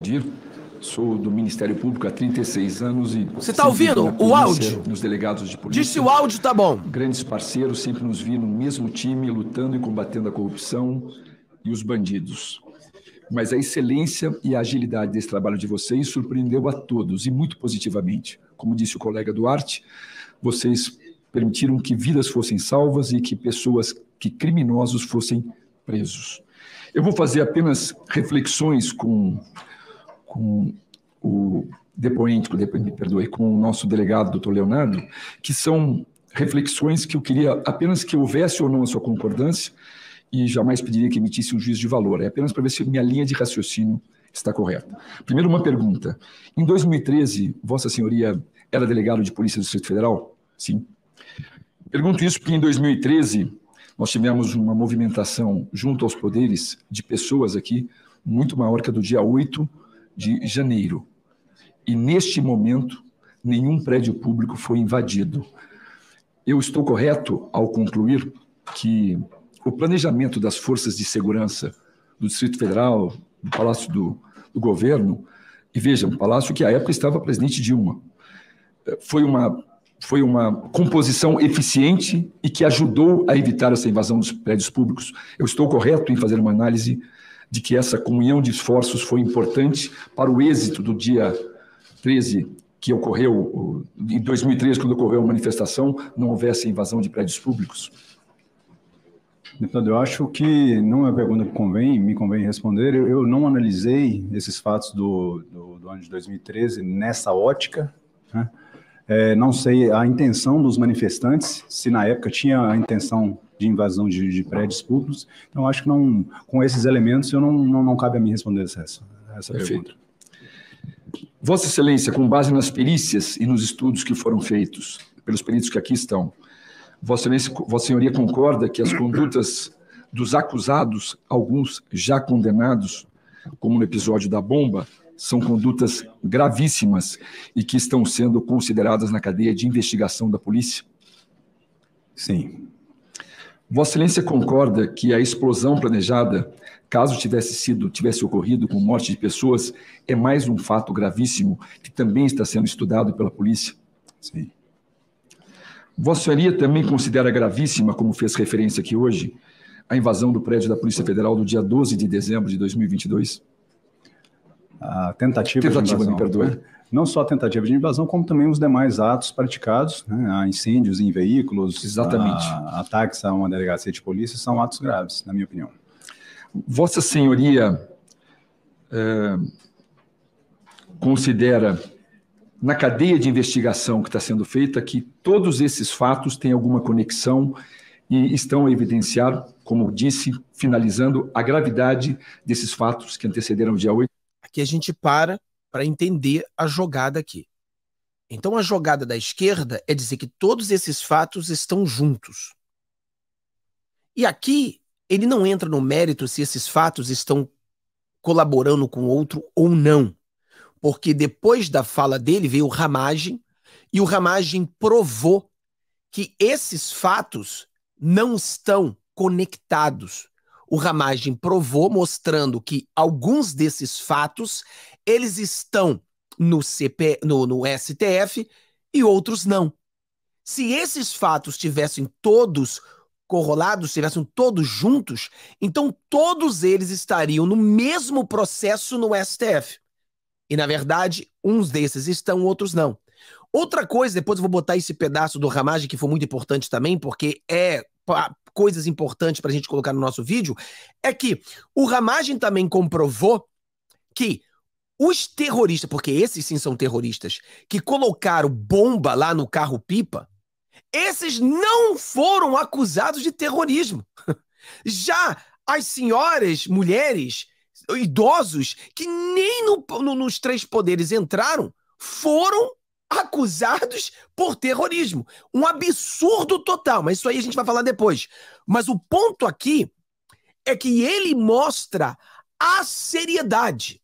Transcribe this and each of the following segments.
Dir. Sou do Ministério Público há 36 anos e. Você está ouvindo o áudio? Nos delegados de polícia. Disse o áudio, tá bom. Grandes parceiros, sempre nos vi no mesmo time, lutando e combatendo a corrupção e os bandidos. Mas a excelência e a agilidade desse trabalho de vocês surpreendeu a todos e muito positivamente. Como disse o colega Duarte, vocês permitiram que vidas fossem salvas e que pessoas, que criminosos fossem presos. Eu vou fazer apenas reflexões com com o depoente, me perdoe, com o nosso delegado, doutor Leonardo, que são reflexões que eu queria apenas que houvesse ou não a sua concordância e jamais pediria que emitisse um juízo de valor. É apenas para ver se minha linha de raciocínio está correta. Primeiro, uma pergunta. Em 2013, Vossa Senhoria era delegado de Polícia do Distrito Federal? Sim. Pergunto isso porque em 2013 nós tivemos uma movimentação junto aos poderes de pessoas aqui muito maior que a do dia 8 de janeiro. E neste momento, nenhum prédio público foi invadido. Eu estou correto ao concluir que o planejamento das forças de segurança do Distrito Federal, do Palácio do, do Governo, e vejam, um palácio que à época estava presidente Dilma, foi uma, foi uma composição eficiente e que ajudou a evitar essa invasão dos prédios públicos. Eu estou correto em fazer uma análise de que essa comunhão de esforços foi importante para o êxito do dia 13 que ocorreu em 2003, quando ocorreu a manifestação, não houvesse invasão de prédios públicos? Deputado, eu acho que não é uma pergunta que convém, me convém responder. Eu, eu não analisei esses fatos do, do, do ano de 2013 nessa ótica. Né? É, não sei a intenção dos manifestantes, se na época tinha a intenção de invasão de, de prédios públicos. Então, acho que não, com esses elementos, eu não, não, não cabe a mim responder essa, essa pergunta. Vossa Excelência, com base nas perícias e nos estudos que foram feitos pelos peritos que aqui estão, Vossa, Excelência, Vossa Senhoria concorda que as condutas dos acusados, alguns já condenados, como no episódio da bomba, são condutas gravíssimas e que estão sendo consideradas na cadeia de investigação da polícia? Sim, Vossa Excelência concorda que a explosão planejada, caso tivesse sido, tivesse ocorrido com morte de pessoas, é mais um fato gravíssimo que também está sendo estudado pela polícia? Sim. Vossa Senhoria também considera gravíssima, como fez referência aqui hoje, a invasão do prédio da Polícia Federal do dia 12 de dezembro de 2022? a tentativa, tentativa de invasão. Me Não só a tentativa de invasão, como também os demais atos praticados, né, a incêndios em veículos, Exatamente. A, ataques a uma delegacia de polícia, são atos graves, na minha opinião. Vossa Senhoria é, considera, na cadeia de investigação que está sendo feita, que todos esses fatos têm alguma conexão e estão a evidenciar, como disse, finalizando a gravidade desses fatos que antecederam o dia 8. Aqui a gente para para entender a jogada aqui. Então a jogada da esquerda é dizer que todos esses fatos estão juntos. E aqui ele não entra no mérito se esses fatos estão colaborando com outro ou não. Porque depois da fala dele veio o Ramagem e o Ramagem provou que esses fatos não estão conectados o Ramagem provou, mostrando que alguns desses fatos eles estão no, CP, no, no STF e outros não. Se esses fatos tivessem todos correlados, estivessem todos juntos, então todos eles estariam no mesmo processo no STF. E, na verdade, uns desses estão, outros não. Outra coisa, depois eu vou botar esse pedaço do Ramagem que foi muito importante também, porque é coisas importantes para a gente colocar no nosso vídeo, é que o Ramagem também comprovou que os terroristas, porque esses sim são terroristas, que colocaram bomba lá no carro-pipa, esses não foram acusados de terrorismo. Já as senhoras, mulheres, idosos, que nem no, no, nos três poderes entraram, foram acusados por terrorismo. Um absurdo total, mas isso aí a gente vai falar depois. Mas o ponto aqui é que ele mostra a seriedade.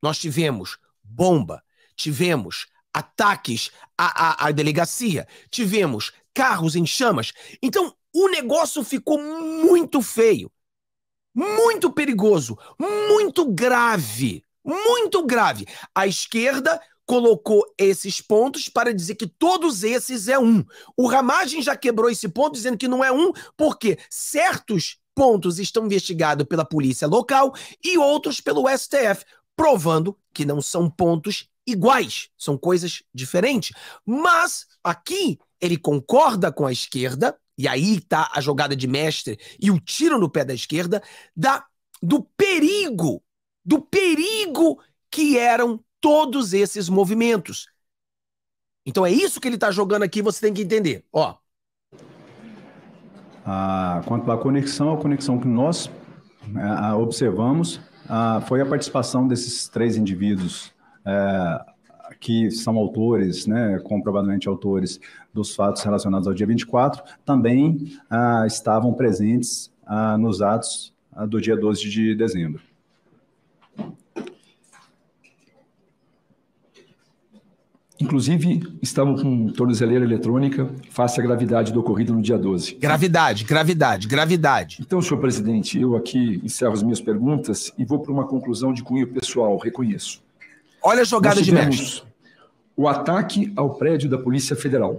Nós tivemos bomba, tivemos ataques à, à, à delegacia, tivemos carros em chamas. Então, o negócio ficou muito feio, muito perigoso, muito grave. Muito grave. A esquerda colocou esses pontos para dizer que todos esses é um. O Ramagem já quebrou esse ponto dizendo que não é um, porque certos pontos estão investigados pela polícia local e outros pelo STF, provando que não são pontos iguais, são coisas diferentes. Mas aqui ele concorda com a esquerda, e aí está a jogada de mestre e o tiro no pé da esquerda, da, do perigo, do perigo que eram todos esses movimentos. Então é isso que ele está jogando aqui, você tem que entender. Ó. Ah, quanto à conexão, a conexão que nós ah, observamos ah, foi a participação desses três indivíduos é, que são autores, né, comprovadamente autores dos fatos relacionados ao dia 24, também ah, estavam presentes ah, nos atos ah, do dia 12 de dezembro. Inclusive, estavam com tornozeleira eletrônica, face à gravidade do ocorrido no dia 12. Gravidade, gravidade, gravidade. Então, senhor presidente, eu aqui encerro as minhas perguntas e vou para uma conclusão de cunho pessoal, reconheço. Olha a jogada de mestre. O ataque ao prédio da Polícia Federal.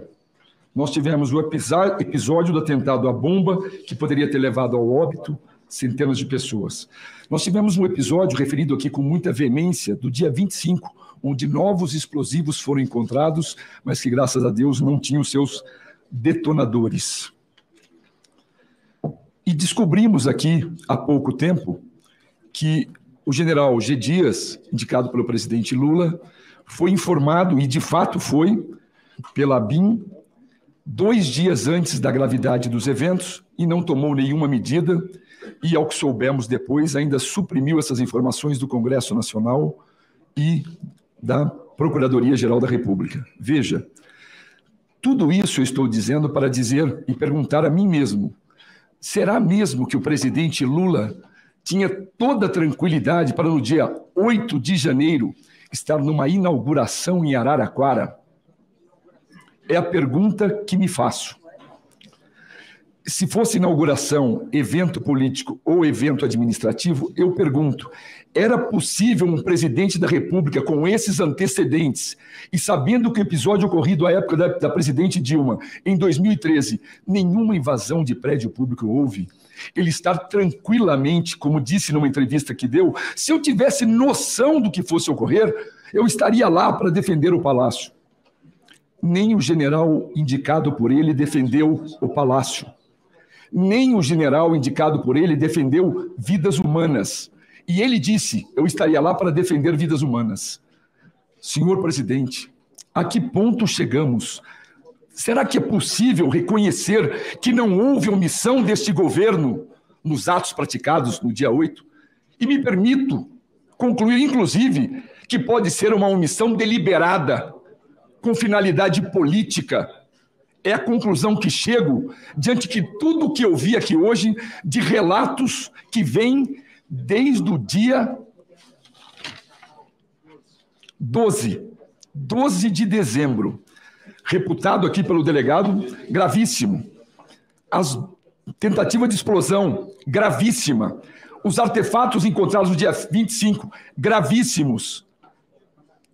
Nós tivemos o episódio do atentado à bomba, que poderia ter levado ao óbito centenas de pessoas. Nós tivemos um episódio referido aqui com muita veemência do dia 25, onde novos explosivos foram encontrados, mas que, graças a Deus, não tinham seus detonadores. E descobrimos aqui, há pouco tempo, que o general G. Dias, indicado pelo presidente Lula, foi informado, e de fato foi, pela BIM, dois dias antes da gravidade dos eventos e não tomou nenhuma medida, e, ao que soubemos depois, ainda suprimiu essas informações do Congresso Nacional e da Procuradoria-Geral da República. Veja, tudo isso eu estou dizendo para dizer e perguntar a mim mesmo: será mesmo que o presidente Lula tinha toda a tranquilidade para no dia 8 de janeiro estar numa inauguração em Araraquara? É a pergunta que me faço se fosse inauguração, evento político ou evento administrativo, eu pergunto: era possível um presidente da República, com esses antecedentes, e sabendo que o episódio ocorrido à época da, da presidente Dilma, em 2013, nenhuma invasão de prédio público houve? Ele estar tranquilamente, como disse numa entrevista que deu, se eu tivesse noção do que fosse ocorrer, eu estaria lá para defender o palácio. Nem o general indicado por ele defendeu o palácio nem o general indicado por ele defendeu vidas humanas. E ele disse: Eu estaria lá para defender vidas humanas. Senhor presidente, a que ponto chegamos? Será que é possível reconhecer que não houve omissão deste governo nos atos praticados no dia 8? E me permito concluir, inclusive, que pode ser uma omissão deliberada, com finalidade política, é a conclusão que chego diante de tudo que eu vi aqui hoje, de relatos que vêm desde o dia 12, 12 de dezembro, reputado aqui pelo delegado, gravíssimo. As tentativa de explosão, gravíssima. Os artefatos encontrados no dia 25, gravíssimos.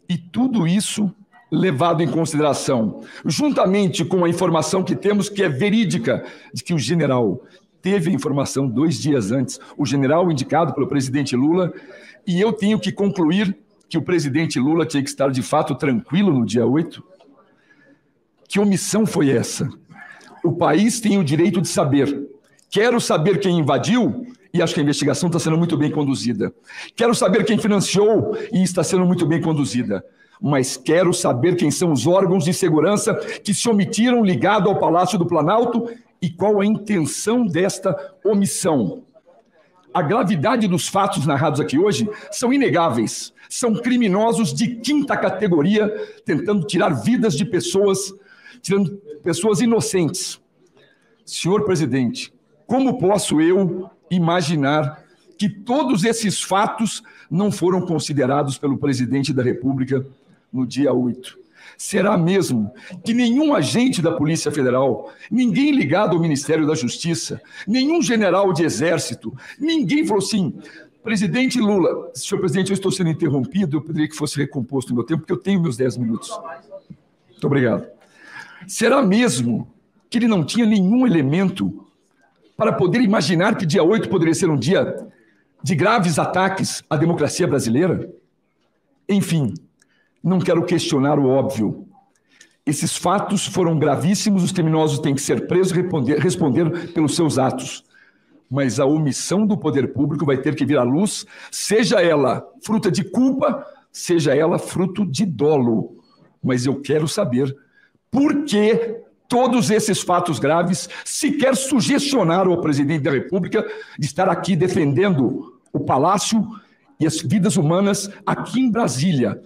E tudo isso levado em consideração, juntamente com a informação que temos que é verídica de que o general teve a informação dois dias antes, o general indicado pelo presidente Lula, e eu tenho que concluir que o presidente Lula tinha que estar de fato tranquilo no dia 8? Que omissão foi essa? O país tem o direito de saber. Quero saber quem invadiu, e acho que a investigação está sendo muito bem conduzida. Quero saber quem financiou, e está sendo muito bem conduzida mas quero saber quem são os órgãos de segurança que se omitiram ligado ao Palácio do Planalto e qual a intenção desta omissão. A gravidade dos fatos narrados aqui hoje são inegáveis. São criminosos de quinta categoria tentando tirar vidas de pessoas, tirando pessoas inocentes. Senhor presidente, como posso eu imaginar que todos esses fatos não foram considerados pelo presidente da República no dia 8. Será mesmo que nenhum agente da Polícia Federal, ninguém ligado ao Ministério da Justiça, nenhum general de exército, ninguém falou assim: presidente Lula, senhor presidente, eu estou sendo interrompido, eu pediria que fosse recomposto o meu tempo, porque eu tenho meus 10 minutos. Muito obrigado. Será mesmo que ele não tinha nenhum elemento para poder imaginar que dia 8 poderia ser um dia de graves ataques à democracia brasileira? Enfim, não quero questionar o óbvio. Esses fatos foram gravíssimos, os criminosos têm que ser presos e responder, responder pelos seus atos. Mas a omissão do poder público vai ter que vir à luz, seja ela fruta de culpa, seja ela fruto de dolo. Mas eu quero saber por que todos esses fatos graves sequer sugestionaram ao presidente da República de estar aqui defendendo o palácio e as vidas humanas aqui em Brasília,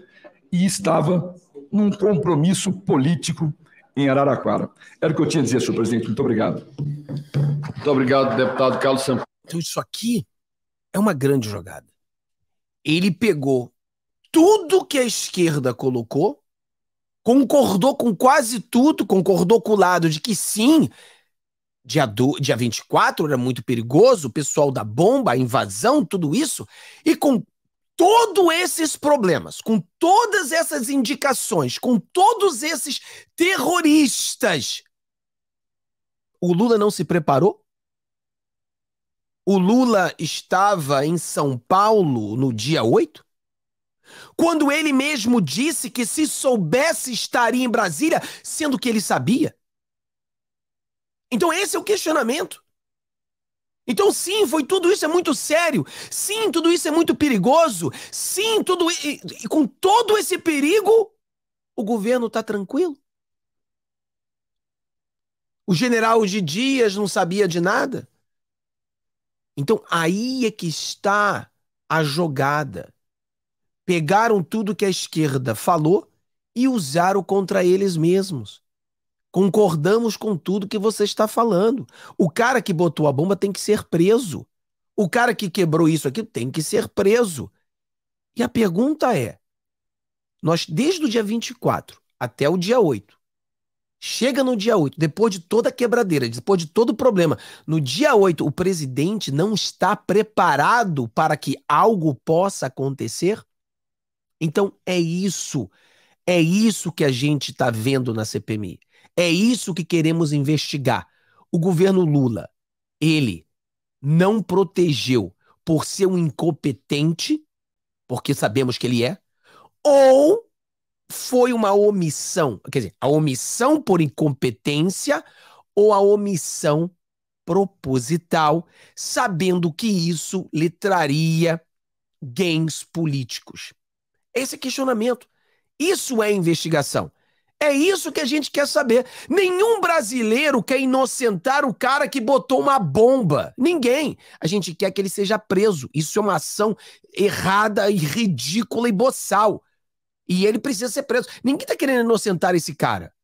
e estava num compromisso político em Araraquara. Era o que eu tinha a dizer, senhor presidente. Muito obrigado. Muito obrigado, deputado Carlos Sampaio. Então, isso aqui é uma grande jogada. Ele pegou tudo que a esquerda colocou, concordou com quase tudo, concordou com o lado de que sim, dia, do, dia 24 era muito perigoso, o pessoal da bomba, a invasão, tudo isso, e com, todos esses problemas, com todas essas indicações, com todos esses terroristas, o Lula não se preparou? O Lula estava em São Paulo no dia 8? Quando ele mesmo disse que se soubesse estaria em Brasília, sendo que ele sabia? Então esse é o questionamento. Então, sim, foi tudo isso é muito sério. Sim, tudo isso é muito perigoso. Sim, tudo e, e com todo esse perigo, o governo está tranquilo. O general de Dias não sabia de nada. Então, aí é que está a jogada. Pegaram tudo que a esquerda falou e usaram contra eles mesmos. Concordamos com tudo que você está falando. O cara que botou a bomba tem que ser preso. O cara que quebrou isso aqui tem que ser preso. E a pergunta é: nós, desde o dia 24 até o dia 8, chega no dia 8, depois de toda a quebradeira, depois de todo o problema, no dia 8, o presidente não está preparado para que algo possa acontecer? Então é isso. É isso que a gente está vendo na CPMI. É isso que queremos investigar. O governo Lula, ele não protegeu por ser um incompetente, porque sabemos que ele é, ou foi uma omissão, quer dizer, a omissão por incompetência ou a omissão proposital, sabendo que isso lhe traria gains políticos. Esse é questionamento. Isso é investigação. É isso que a gente quer saber. Nenhum brasileiro quer inocentar o cara que botou uma bomba. Ninguém. A gente quer que ele seja preso. Isso é uma ação errada e ridícula e boçal. E ele precisa ser preso. Ninguém tá querendo inocentar esse cara.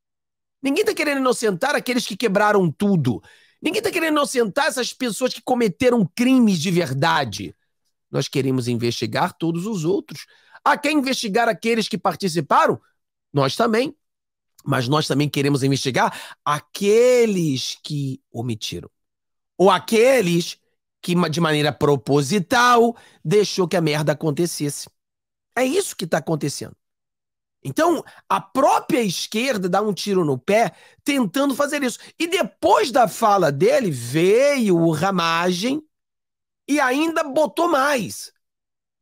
Ninguém tá querendo inocentar aqueles que quebraram tudo. Ninguém tá querendo inocentar essas pessoas que cometeram crimes de verdade. Nós queremos investigar todos os outros. Ah, quer investigar aqueles que participaram? Nós também. Mas nós também queremos investigar aqueles que omitiram. Ou aqueles que, de maneira proposital, deixou que a merda acontecesse. É isso que está acontecendo. Então, a própria esquerda dá um tiro no pé tentando fazer isso. E depois da fala dele, veio o Ramagem e ainda botou mais.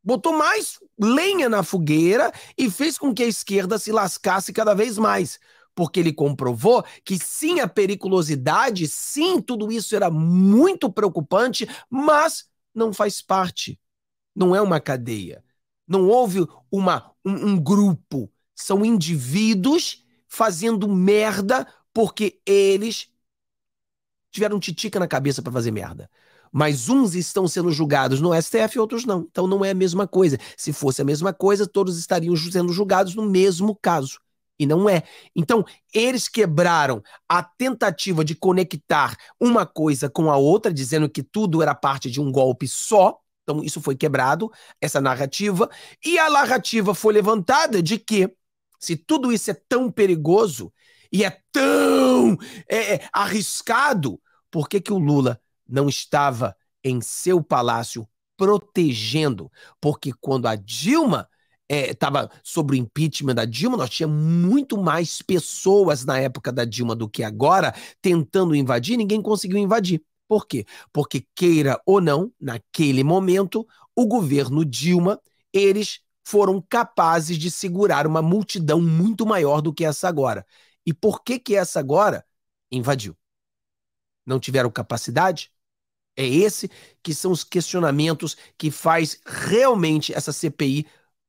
Botou mais lenha na fogueira e fez com que a esquerda se lascasse cada vez mais. Porque ele comprovou que sim, a periculosidade, sim, tudo isso era muito preocupante, mas não faz parte. Não é uma cadeia. Não houve uma, um, um grupo. São indivíduos fazendo merda porque eles tiveram titica na cabeça para fazer merda. Mas uns estão sendo julgados no STF e outros não. Então não é a mesma coisa. Se fosse a mesma coisa, todos estariam sendo julgados no mesmo caso. E não é. Então, eles quebraram a tentativa de conectar uma coisa com a outra, dizendo que tudo era parte de um golpe só. Então, isso foi quebrado, essa narrativa. E a narrativa foi levantada de que, se tudo isso é tão perigoso e é tão é, é arriscado, por que, que o Lula não estava em seu palácio protegendo, porque quando a Dilma estava eh, é, sobre o impeachment da Dilma, nós tínhamos muito mais pessoas na época da Dilma do que agora tentando invadir, ninguém conseguiu invadir. Por quê? Porque queira ou não, naquele momento, o governo Dilma, eles foram capazes de segurar uma multidão muito maior do que essa agora. E por que que essa agora invadiu? Não tiveram capacidade? É esse que são os questionamentos que faz realmente essa CPI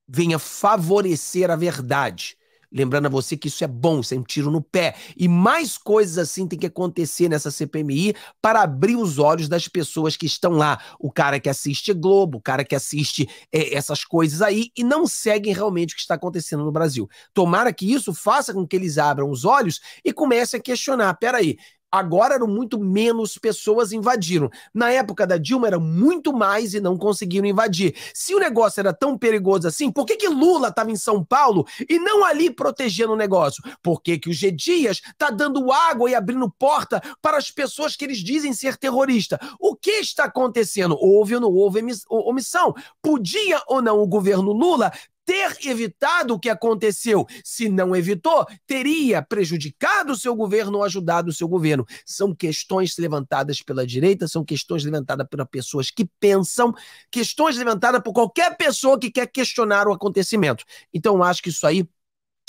venha favorecer a verdade. Lembrando a você que isso é bom, isso é um tiro no pé. E mais coisas assim tem que acontecer nessa CPMI para abrir os olhos das pessoas que estão lá. O cara que assiste Globo, o cara que assiste é, essas coisas aí e não seguem realmente o que está acontecendo no Brasil. Tomara que isso faça com que eles abram os olhos e comecem a questionar. Peraí, Agora eram muito menos pessoas invadiram. Na época da Dilma era muito mais e não conseguiram invadir. Se o negócio era tão perigoso assim, por que, que Lula estava em São Paulo e não ali protegendo o negócio? Por que, que o G. Dias está dando água e abrindo porta para as pessoas que eles dizem ser terroristas? O que está acontecendo? Houve ou não houve omissão? Podia ou não o governo Lula ter evitado o que aconteceu. Se não evitou, teria prejudicado o seu governo ou ajudado o seu governo. São questões levantadas pela direita, são questões levantadas por pessoas que pensam, questões levantadas por qualquer pessoa que quer questionar o acontecimento. Então, acho que isso aí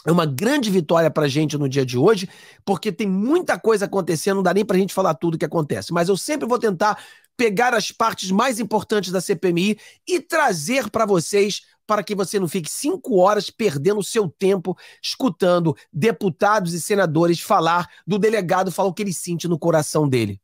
é uma grande vitória para a gente no dia de hoje, porque tem muita coisa acontecendo, não dá nem para a gente falar tudo o que acontece. Mas eu sempre vou tentar pegar as partes mais importantes da CPMI e trazer para vocês para que você não fique cinco horas perdendo o seu tempo escutando deputados e senadores falar do delegado falar o que ele sente no coração dele.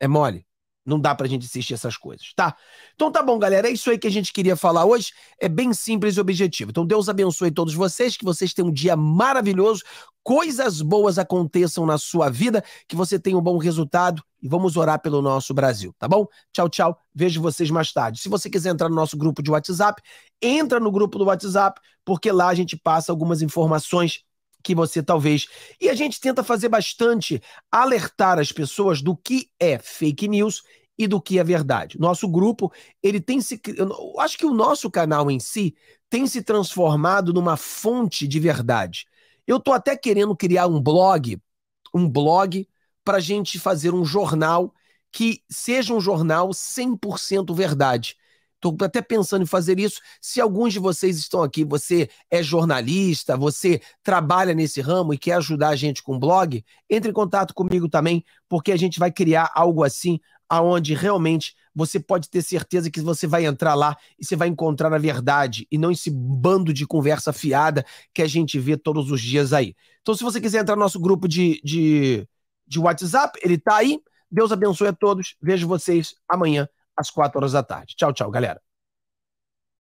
É mole. Não dá pra gente assistir essas coisas, tá? Então tá bom, galera. É isso aí que a gente queria falar hoje. É bem simples e objetivo. Então Deus abençoe todos vocês, que vocês tenham um dia maravilhoso, coisas boas aconteçam na sua vida, que você tenha um bom resultado e vamos orar pelo nosso Brasil, tá bom? Tchau, tchau. Vejo vocês mais tarde. Se você quiser entrar no nosso grupo de WhatsApp, entra no grupo do WhatsApp, porque lá a gente passa algumas informações que você talvez. E a gente tenta fazer bastante alertar as pessoas do que é fake news e do que é verdade. Nosso grupo, ele tem se. Eu acho que o nosso canal em si tem se transformado numa fonte de verdade. Eu estou até querendo criar um blog, um blog, para a gente fazer um jornal que seja um jornal 100% verdade. Estou até pensando em fazer isso. Se alguns de vocês estão aqui, você é jornalista, você trabalha nesse ramo e quer ajudar a gente com blog, entre em contato comigo também, porque a gente vai criar algo assim, aonde realmente você pode ter certeza que você vai entrar lá e você vai encontrar a verdade e não esse bando de conversa fiada que a gente vê todos os dias aí. Então, se você quiser entrar no nosso grupo de, de, de WhatsApp, ele está aí. Deus abençoe a todos. Vejo vocês amanhã às 4 horas da tarde. Tchau, tchau, galera.